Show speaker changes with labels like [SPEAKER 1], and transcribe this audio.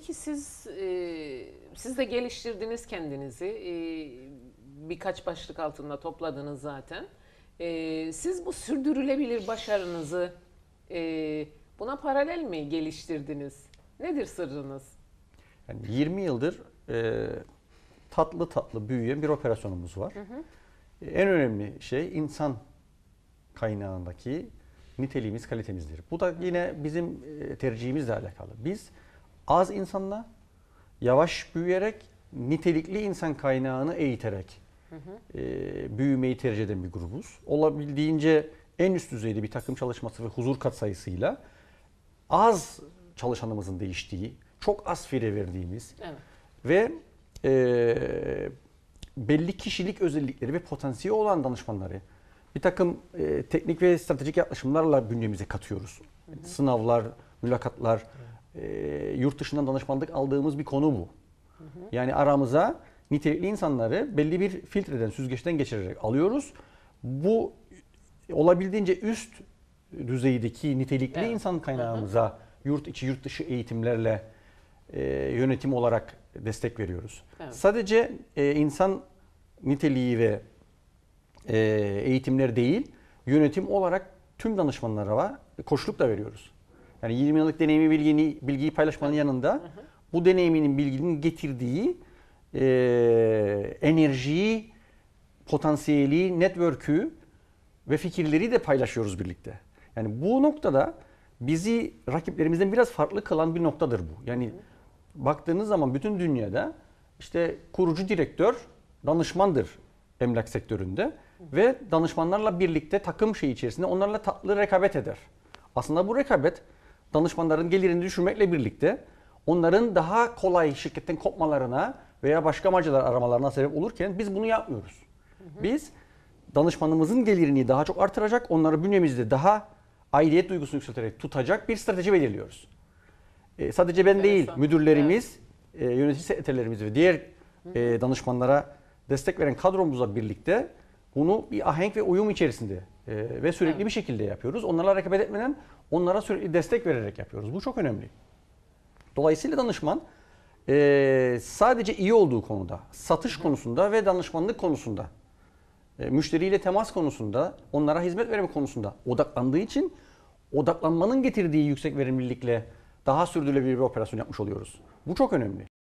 [SPEAKER 1] Peki siz e, siz de geliştirdiniz kendinizi. E, birkaç başlık altında topladınız zaten. E, siz bu sürdürülebilir başarınızı e, buna paralel mi geliştirdiniz? Nedir sırrınız? Yani 20 yıldır e, tatlı tatlı büyüyen bir operasyonumuz var. Hı hı. E, en önemli şey insan kaynağındaki niteliğimiz, kalitemizdir. Bu da yine bizim e, tercihimizle alakalı. Biz az insanla yavaş büyüyerek nitelikli insan kaynağını eğiterek hı hı. E, büyümeyi tercih eden bir grubuz. Olabildiğince en üst düzeyde bir takım çalışması ve huzur katsayısıyla az çalışanımızın değiştiği, çok az fire verdiğimiz evet. ve e, belli kişilik özellikleri ve potansiyeli olan danışmanları bir takım e, teknik ve stratejik yaklaşımlarla bünyemize katıyoruz. Hı hı. Sınavlar, mülakatlar, hı e, yurt dışından danışmanlık aldığımız bir konu bu. Yani aramıza nitelikli insanları belli bir filtreden, süzgeçten geçirerek alıyoruz. Bu olabildiğince üst düzeydeki nitelikli evet. insan kaynağımıza yurt içi, yurt dışı eğitimlerle e, yönetim olarak destek veriyoruz. Evet. Sadece e, insan niteliği ve e, eğitimler değil, yönetim olarak tüm danışmanlara koşuluk da veriyoruz. Yani 20 yıllık deneyimi bilgini, bilgiyi paylaşmanın yanında bu deneyiminin bilginin getirdiği e, enerjiyi, potansiyeli, network'ü ve fikirleri de paylaşıyoruz birlikte. Yani bu noktada bizi rakiplerimizden biraz farklı kılan bir noktadır bu. Yani baktığınız zaman bütün dünyada işte kurucu direktör danışmandır emlak sektöründe ve danışmanlarla birlikte takım şey içerisinde onlarla tatlı rekabet eder. Aslında bu rekabet danışmanların gelirini düşürmekle birlikte onların daha kolay şirketten kopmalarına veya başka amacılar aramalarına sebep olurken biz bunu yapmıyoruz. Biz danışmanımızın gelirini daha çok artıracak, onları bünyemizde daha aidiyet duygusunu yükselterek tutacak bir strateji belirliyoruz. E, sadece ben evet, değil, son. müdürlerimiz, evet. e, yönetici etelerimiz ve diğer e, danışmanlara destek veren kadromuzla birlikte bunu bir ahenk ve uyum içerisinde e, ve sürekli evet. bir şekilde yapıyoruz. Onlara rekabet etmeden onlara sürekli destek vererek yapıyoruz. Bu çok önemli. Dolayısıyla danışman e, sadece iyi olduğu konuda, satış konusunda ve danışmanlık konusunda, e, müşteriyle temas konusunda, onlara hizmet verme konusunda odaklandığı için odaklanmanın getirdiği yüksek verimlilikle daha sürdürülebilir bir operasyon yapmış oluyoruz. Bu çok önemli.